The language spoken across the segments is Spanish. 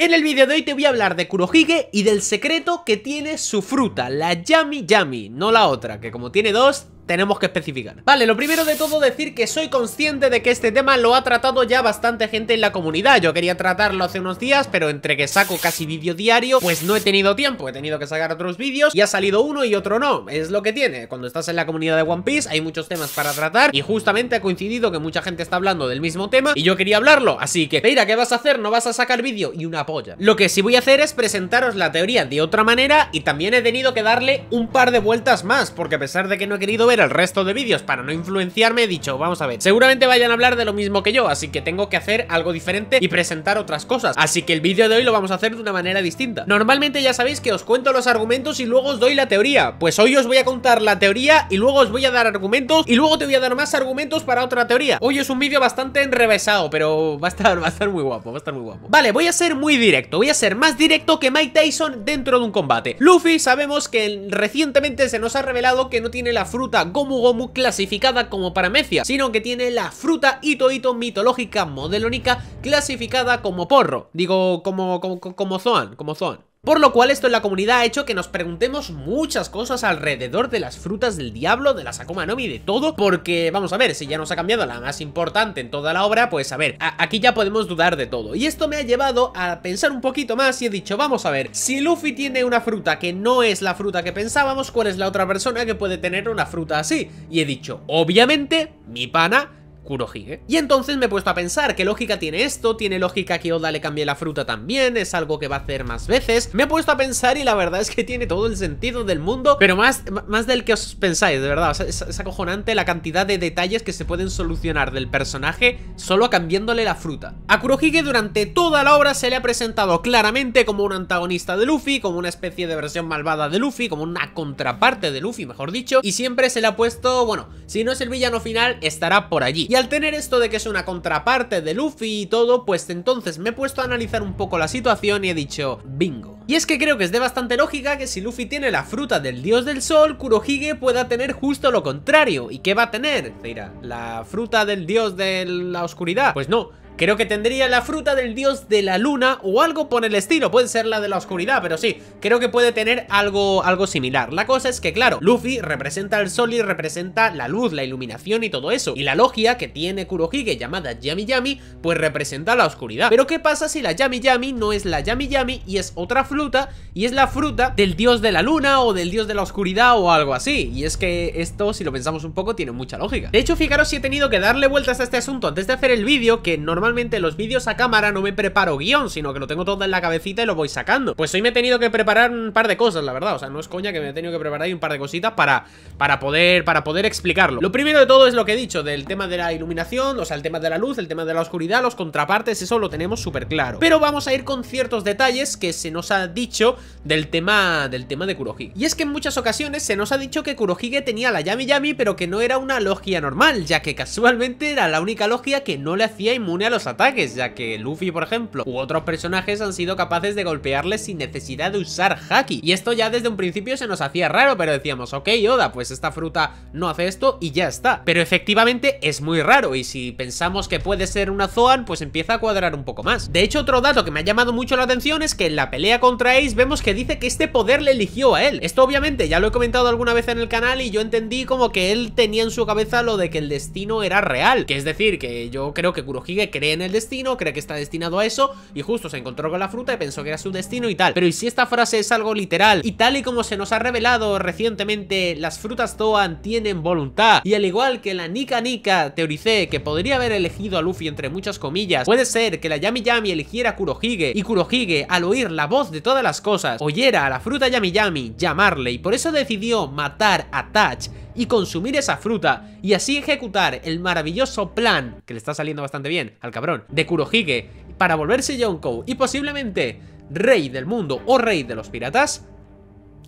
En el vídeo de hoy te voy a hablar de Kurohige y del secreto que tiene su fruta, la Yami Yami, no la otra, que como tiene dos, tenemos que especificar Vale, lo primero de todo decir que soy consciente de que este tema lo ha tratado ya bastante gente en la comunidad Yo quería tratarlo hace unos días, pero entre que saco casi vídeo diario, pues no he tenido tiempo He tenido que sacar otros vídeos y ha salido uno y otro no Es lo que tiene, cuando estás en la comunidad de One Piece hay muchos temas para tratar Y justamente ha coincidido que mucha gente está hablando del mismo tema y yo quería hablarlo Así que, mira ¿qué vas a hacer? ¿No vas a sacar vídeo? Y una polla Lo que sí voy a hacer es presentaros la teoría de otra manera y también he tenido que darle un par de vueltas más Porque a pesar de que no he querido ver el resto de vídeos para no influenciarme, he dicho, vamos a ver, seguramente vayan a hablar de lo mismo que yo, así que tengo que hacer algo diferente y presentar otras cosas. Así que el vídeo de hoy lo vamos a hacer de una manera distinta. Normalmente ya sabéis que os cuento los argumentos y luego os doy la teoría. Pues hoy os voy a contar la teoría y luego os voy a dar argumentos y luego te voy a dar más argumentos para otra teoría. Hoy es un vídeo bastante enrevesado, pero va a estar, va a estar muy guapo, va a estar muy guapo. Vale, voy a ser muy directo, voy a ser más directo que Mike Tyson dentro de un combate. Luffy sabemos que recientemente se nos ha revelado que no tiene la fruta Gomu Gomu clasificada como paramecia, sino que tiene la fruta Ito Ito mitológica modelónica clasificada como porro, digo como, como, como Zoan, como Zoan. Por lo cual esto en la comunidad ha hecho que nos preguntemos muchas cosas alrededor de las frutas del diablo, de la Sakuma Nomi, de todo Porque, vamos a ver, si ya nos ha cambiado la más importante en toda la obra, pues a ver, aquí ya podemos dudar de todo Y esto me ha llevado a pensar un poquito más y he dicho, vamos a ver, si Luffy tiene una fruta que no es la fruta que pensábamos ¿Cuál es la otra persona que puede tener una fruta así? Y he dicho, obviamente, mi pana Kurohige. Y entonces me he puesto a pensar, ¿qué lógica tiene esto? ¿Tiene lógica que Oda le cambie la fruta también? ¿Es algo que va a hacer más veces? Me he puesto a pensar y la verdad es que tiene todo el sentido del mundo, pero más, más del que os pensáis, de verdad. es, acojonante la cantidad de detalles que se pueden solucionar del personaje solo cambiándole la fruta. A Kurohige durante toda la obra se le ha presentado claramente como un antagonista de Luffy, como una especie de versión malvada de Luffy, como una contraparte de Luffy, mejor dicho, y siempre se le ha puesto, bueno, si no es el villano final, estará por allí. Y al tener esto de que es una contraparte de Luffy y todo, pues entonces me he puesto a analizar un poco la situación y he dicho, bingo. Y es que creo que es de bastante lógica que si Luffy tiene la fruta del dios del sol, Kurohige pueda tener justo lo contrario. ¿Y qué va a tener? ¿la fruta del dios de la oscuridad? Pues no, Creo que tendría la fruta del dios de la luna o algo por el estilo. Puede ser la de la oscuridad, pero sí. Creo que puede tener algo, algo similar. La cosa es que, claro, Luffy representa el sol y representa la luz, la iluminación y todo eso. Y la logia que tiene Kurohige llamada Yami Yami, pues representa la oscuridad. Pero ¿qué pasa si la Yami Yami no es la Yami Yami y es otra fruta? Y es la fruta del dios de la luna o del dios de la oscuridad o algo así. Y es que esto, si lo pensamos un poco, tiene mucha lógica. De hecho, fijaros si he tenido que darle vueltas a este asunto antes de hacer el vídeo, que no normalmente los vídeos a cámara no me preparo guión, sino que lo tengo todo en la cabecita y lo voy sacando. Pues hoy me he tenido que preparar un par de cosas, la verdad, o sea, no es coña que me he tenido que preparar ahí un par de cositas para, para, poder, para poder explicarlo. Lo primero de todo es lo que he dicho del tema de la iluminación, o sea, el tema de la luz, el tema de la oscuridad, los contrapartes, eso lo tenemos súper claro. Pero vamos a ir con ciertos detalles que se nos ha dicho del tema, del tema de Kurohige. Y es que en muchas ocasiones se nos ha dicho que Kurohige tenía la Yami Yami, pero que no era una logia normal, ya que casualmente era la única logia que no le hacía inmune a los ataques, ya que Luffy, por ejemplo, u otros personajes han sido capaces de golpearle sin necesidad de usar Haki. Y esto ya desde un principio se nos hacía raro, pero decíamos, ok, Yoda, pues esta fruta no hace esto y ya está. Pero efectivamente es muy raro, y si pensamos que puede ser una Zoan, pues empieza a cuadrar un poco más. De hecho, otro dato que me ha llamado mucho la atención es que en la pelea contra Ace vemos que dice que este poder le eligió a él. Esto obviamente ya lo he comentado alguna vez en el canal y yo entendí como que él tenía en su cabeza lo de que el destino era real, que es decir, que yo creo que Kurohige que cree en el destino, cree que está destinado a eso y justo se encontró con la fruta y pensó que era su destino y tal. Pero ¿y si esta frase es algo literal? Y tal y como se nos ha revelado recientemente, las frutas Toan tienen voluntad. Y al igual que la Nika Nika teoricé que podría haber elegido a Luffy entre muchas comillas, puede ser que la Yami Yami eligiera a Kurohige y Kurohige al oír la voz de todas las cosas oyera a la fruta Yami Yami llamarle y por eso decidió matar a Touch y consumir esa fruta y así ejecutar el maravilloso plan, que le está saliendo bastante bien al cabrón, de Kurohige para volverse Yonkou y posiblemente rey del mundo o rey de los piratas,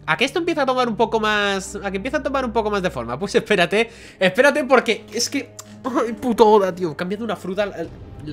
a que esto empieza a tomar un poco más... A que empieza a tomar un poco más de forma Pues espérate, espérate porque es que... Ay, puto Oda, tío, cambiando una fruta... al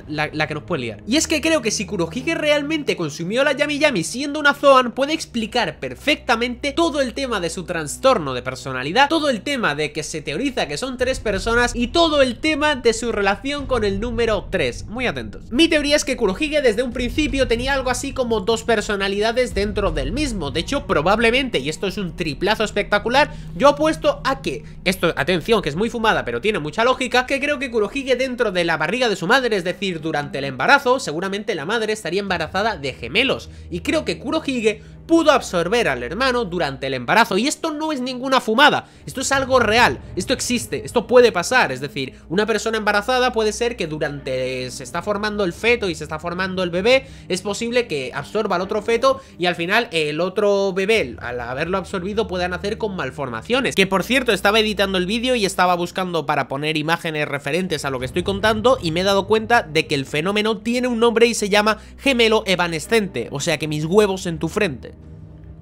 la, que nos puede liar. Y es que creo que si Kurohige realmente consumió la Yami Yami siendo una Zoan, puede explicar perfectamente todo el tema de su trastorno de personalidad, todo el tema de que se teoriza que son tres personas y todo el tema de su relación con el número 3. Muy atentos. Mi teoría es que Kurohige desde un principio tenía algo así como dos personalidades dentro del mismo. De hecho, probablemente, y esto es un triplazo espectacular, yo apuesto a que, esto, atención, que es muy fumada, pero tiene mucha lógica, que creo que Kurohige dentro de la barriga de su madre, es decir, durante el embarazo, seguramente la madre estaría embarazada de gemelos. Y creo que Kurohige pudo absorber al hermano durante el embarazo. Y esto no es ninguna fumada, esto es algo real, esto existe, esto puede pasar. Es decir, una persona embarazada puede ser que durante se está formando el feto y se está formando el bebé, es posible que absorba al otro feto y al final el otro bebé, al haberlo absorbido, pueda nacer con malformaciones. Que por cierto, estaba editando el vídeo y estaba buscando para poner imágenes referentes a lo que estoy contando y me he dado cuenta de que el fenómeno tiene un nombre y se llama gemelo evanescente, o sea que mis huevos en tu frente.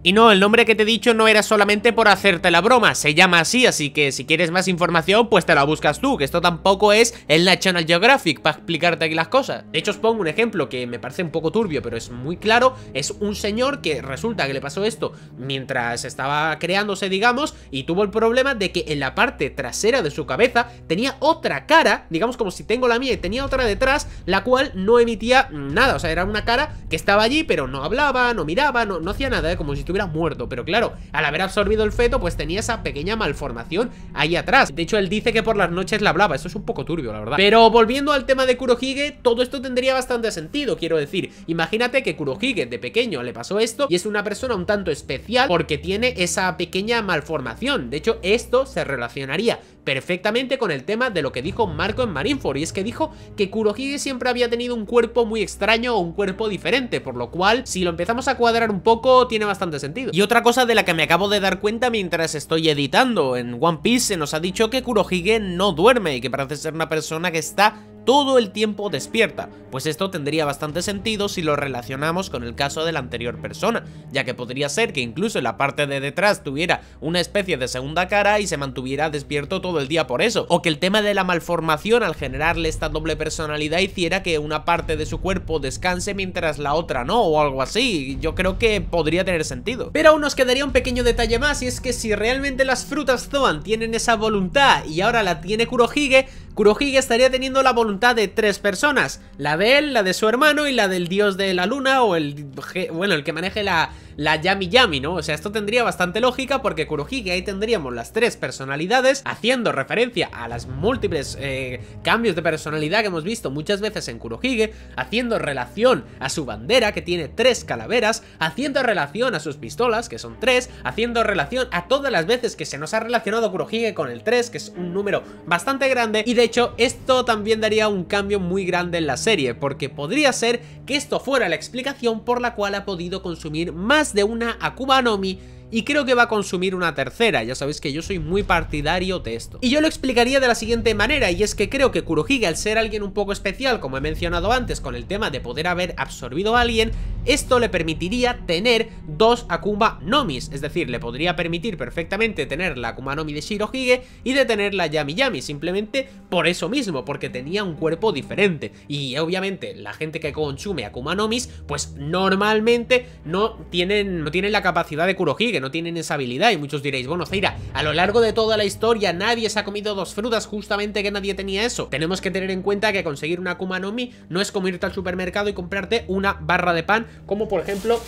Y no, el nombre que te he dicho no era solamente por hacerte la broma, se llama así, así que si quieres más información, pues te la buscas tú, que esto tampoco es el National Geographic para explicarte aquí las cosas. De hecho, os pongo un ejemplo que me parece un poco turbio, pero es muy claro, es un señor que resulta que le pasó esto mientras estaba creándose, digamos, y tuvo el problema de que en la parte trasera de su cabeza tenía otra cara, digamos como si tengo la mía y tenía otra detrás, la cual no emitía nada, o sea, era una cara que estaba allí, pero no hablaba, no miraba, no, hacía nada, ¿eh? como si estuviera muerto. Pero claro, al haber absorbido el feto, pues tenía esa pequeña malformación ahí atrás. De hecho, él dice que por las noches la hablaba. Eso es un poco turbio, la verdad. Pero volviendo al tema de Kurohige, todo esto tendría bastante sentido, quiero decir. Imagínate que Kurohige de pequeño le pasó esto y es una persona un tanto especial porque tiene esa pequeña malformación. De hecho, esto se relacionaría perfectamente con el tema de lo que dijo Marco en Marineford, y es que dijo que Kurohige siempre había tenido un cuerpo muy extraño o un cuerpo diferente, por lo cual, si lo empezamos a cuadrar un poco, tiene bastante sentido. Y otra cosa de la que me acabo de dar cuenta mientras estoy editando, en One Piece se nos ha dicho que Kurohige no duerme y que parece ser una persona que está todo el tiempo despierta, pues esto tendría bastante sentido si lo relacionamos con el caso de la anterior persona, ya que podría ser que incluso la parte de detrás tuviera una especie de segunda cara y se mantuviera despierto todo el día por eso, o que el tema de la malformación al generarle esta doble personalidad hiciera que una parte de su cuerpo descanse mientras la otra no, o algo así, yo creo que podría tener sentido. Pero aún nos quedaría un pequeño detalle más, y es que si realmente las frutas Zoan tienen esa voluntad y ahora la tiene Kurohige, Kurohige estaría teniendo la voluntad de tres personas, la de él, la de su hermano y la del dios de la luna o el, bueno, el que maneje la, la Yami Yami, ¿no? O sea, esto tendría bastante lógica porque Kurohige ahí tendríamos las tres personalidades haciendo referencia a las múltiples eh, cambios de personalidad que hemos visto muchas veces en Kurohige, haciendo relación a su bandera que tiene tres calaveras, haciendo relación a sus pistolas que son tres, haciendo relación a todas las veces que se nos ha relacionado Kurohige con el 3, que es un número bastante grande y de hecho esto también daría un cambio muy grande en la serie porque podría ser que esto fuera la explicación por la cual ha podido consumir más de una Akuma Mi y creo que va a consumir una tercera, ya sabéis que yo soy muy partidario de esto. Y yo lo explicaría de la siguiente manera, y es que creo que Kurohige, al ser alguien un poco especial, como he mencionado antes, con el tema de poder haber absorbido a alguien, esto le permitiría tener dos Akuma Nomis, es decir, le podría permitir perfectamente tener la Akuma Nomi de Shirohige y de tener la Yami Yami, simplemente por eso mismo, porque tenía un cuerpo diferente. Y obviamente la gente que consume Akuma Nomis, pues normalmente no tienen, no tienen la capacidad de Kurohige, que no tienen esa habilidad. Y muchos diréis, bueno, Zaira, a lo largo de toda la historia nadie se ha comido dos frutas justamente que nadie tenía eso. Tenemos que tener en cuenta que conseguir una kumanomi no Mi no es como irte al supermercado y comprarte una barra de pan, como por ejemplo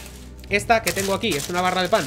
esta que tengo aquí, es una barra de pan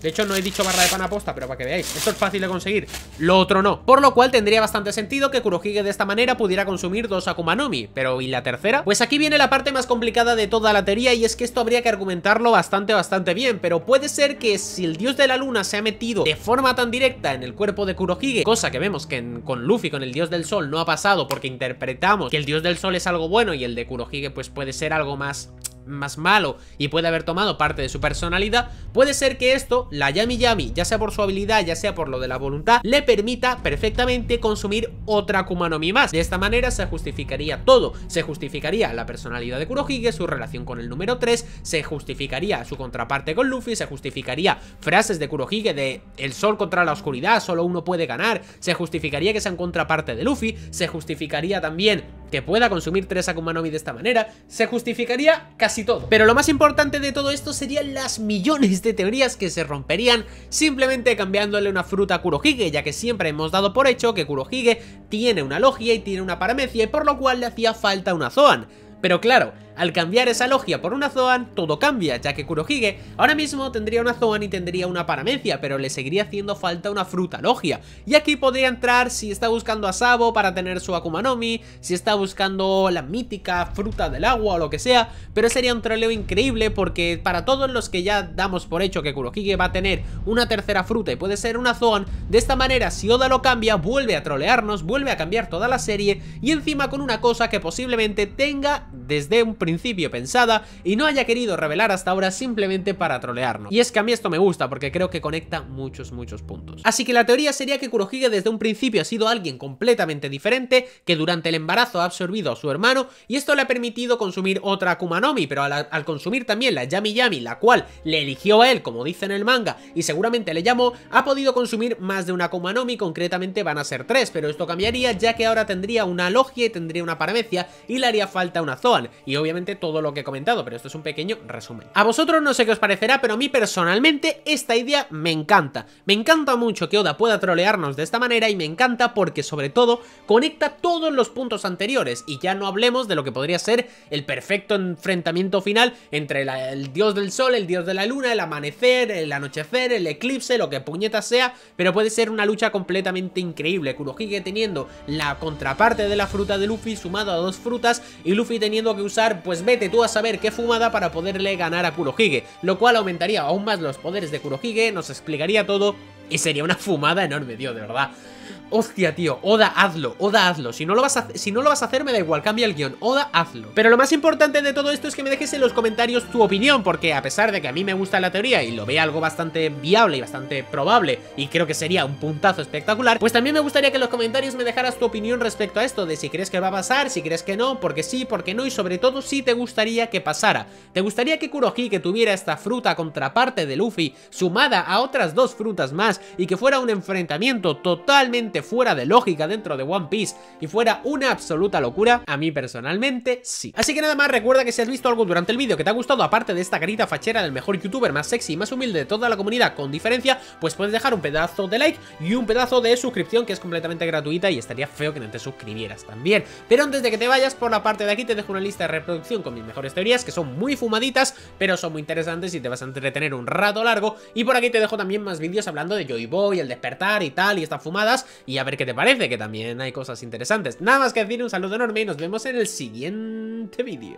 de hecho, no he dicho barra de pan aposta, pero para que veáis, esto es fácil de conseguir, lo otro no. Por lo cual tendría bastante sentido que Kurohige de esta manera pudiera consumir dos Akuma no Mi, pero ¿y la tercera? Pues aquí viene la parte más complicada de toda la teoría y es que esto habría que argumentarlo bastante, bastante bien, pero puede ser que si el dios de la luna se ha metido de forma tan directa en el cuerpo de Kurohige, cosa que vemos que con Luffy, con el dios del sol, no ha pasado porque interpretamos que el dios del sol es algo bueno y el de Kurohige pues puede ser algo más más malo y puede haber tomado parte de su personalidad, puede ser que esto, la Yami Yami, ya sea por su habilidad, ya sea por lo de la voluntad, le permita perfectamente consumir otra Kumanomi más. De esta manera se justificaría todo, se justificaría la personalidad de Kurohige, su relación con el número 3, se justificaría su contraparte con Luffy, se justificaría frases de Kurohige de el sol contra la oscuridad, solo uno puede ganar, se justificaría que en contraparte de Luffy, se justificaría también que pueda consumir tres Akuma de esta manera, se justificaría casi todo. Pero lo más importante de todo esto serían las millones de teorías que se romperían simplemente cambiándole una fruta a Kurohige, ya que siempre hemos dado por hecho que Kurohige tiene una logia y tiene una paramecia y por lo cual le hacía falta una Zoan. Pero claro, al cambiar esa logia por una Zoan, todo cambia, ya que Kurohige ahora mismo tendría una Zoan y tendría una Paramecia, pero le seguiría haciendo falta una fruta logia. Y aquí podría entrar si está buscando a Sabo para tener su akumanomi si está buscando la mítica fruta del agua o lo que sea, pero sería un troleo increíble porque para todos los que ya damos por hecho que Kurohige va a tener una tercera fruta y puede ser una Zoan, de esta manera si Oda lo cambia, vuelve a trolearnos, vuelve a cambiar toda la serie y encima con una cosa que posiblemente tenga desde un principio principio pensada y no haya querido revelar hasta ahora simplemente para trolearnos. Y es que a mí esto me gusta porque creo que conecta muchos, muchos puntos. Así que la teoría sería que Kurohige desde un principio ha sido alguien completamente diferente, que durante el embarazo ha absorbido a su hermano y esto le ha permitido consumir otra Akuma pero al, consumir también la Yami Yami, la cual le eligió a él, como dice en el manga, y seguramente le llamó, ha podido consumir más de una Akuma no concretamente van a ser tres, pero esto cambiaría ya que ahora tendría una Logia y tendría una Paramecia y le haría falta una Zoan, y todo lo que he comentado, pero esto es un pequeño resumen. A vosotros no sé qué os parecerá, pero a mí personalmente esta idea me encanta. Me encanta mucho que Oda pueda trolearnos de esta manera y me encanta porque sobre todo conecta todos los puntos anteriores y ya no hablemos de lo que podría ser el perfecto enfrentamiento final entre el dios del sol, el dios de la luna, el amanecer, el anochecer, el eclipse, lo que puñeta sea, pero puede ser una lucha completamente increíble. Kurohige teniendo la contraparte de la fruta de Luffy sumado a dos frutas y Luffy teniendo que usar pues vete tú a saber qué fumada para poderle ganar a Kurohige, lo cual aumentaría aún más los poderes de Kurohige, nos explicaría todo y sería una fumada enorme, tío, de verdad. Hostia, tío, Oda, hazlo, Oda, hazlo Si no, lo vas a, si no lo vas a hacer, me da igual, cambia el guión Oda, hazlo Pero lo más importante de todo esto es que me dejes en los comentarios tu opinión Porque a pesar de que a mí me gusta la teoría Y lo vea algo bastante viable y bastante probable Y creo que sería un puntazo espectacular Pues también me gustaría que en los comentarios me dejaras tu opinión respecto a esto De si crees que va a pasar, si crees que no, porque sí, porque no Y sobre todo, si te gustaría que pasara ¿Te gustaría que que tuviera esta fruta contraparte de Luffy Sumada a otras dos frutas más y que fuera un enfrentamiento totalmente fuera de lógica dentro de One Piece y fuera una absoluta locura, a mí personalmente sí. Así que nada más, recuerda que si has visto algo durante el vídeo que te ha gustado, aparte de esta carita fachera del mejor youtuber más sexy y más humilde de toda la comunidad con diferencia, pues puedes dejar un pedazo de like y un pedazo de suscripción que es completamente gratuita y estaría feo que no te suscribieras también. Pero antes de que te vayas, por la parte de aquí te dejo una lista de reproducción con mis mejores teorías que son muy fumaditas, pero son muy interesantes y te vas a entretener un rato largo. Y por aquí te dejo también más vídeos hablando de y voy al despertar y tal, y estas fumadas, y a ver qué te parece, que también hay cosas interesantes. Nada más que decir, un saludo enorme y nos vemos en el siguiente vídeo.